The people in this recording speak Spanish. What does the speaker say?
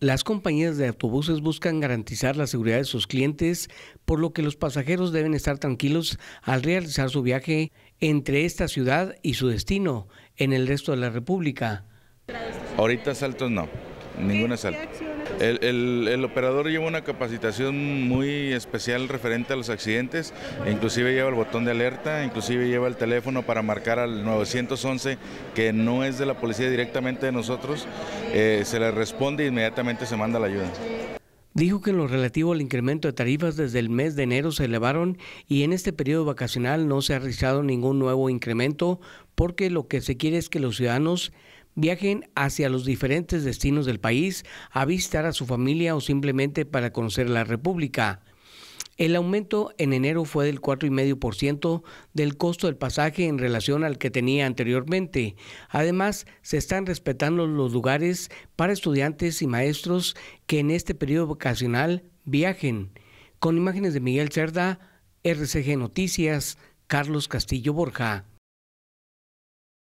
Las compañías de autobuses buscan garantizar la seguridad de sus clientes, por lo que los pasajeros deben estar tranquilos al realizar su viaje entre esta ciudad y su destino en el resto de la República. Ahorita saltos no ninguna salta. El, operador lleva una capacitación muy especial referente a los accidentes, e inclusive lleva el botón de alerta, inclusive lleva el teléfono para marcar al 911, que no es de la policía directamente de nosotros, eh, se le responde e inmediatamente se manda la ayuda. Dijo que en lo relativo al incremento de tarifas desde el mes de enero se elevaron y en este periodo vacacional no se ha realizado ningún nuevo incremento porque lo que se quiere es que los ciudadanos viajen hacia los diferentes destinos del país a visitar a su familia o simplemente para conocer la República. El aumento en enero fue del 4,5% del costo del pasaje en relación al que tenía anteriormente. Además, se están respetando los lugares para estudiantes y maestros que en este periodo vacacional viajen. Con imágenes de Miguel Cerda, RCG Noticias, Carlos Castillo Borja.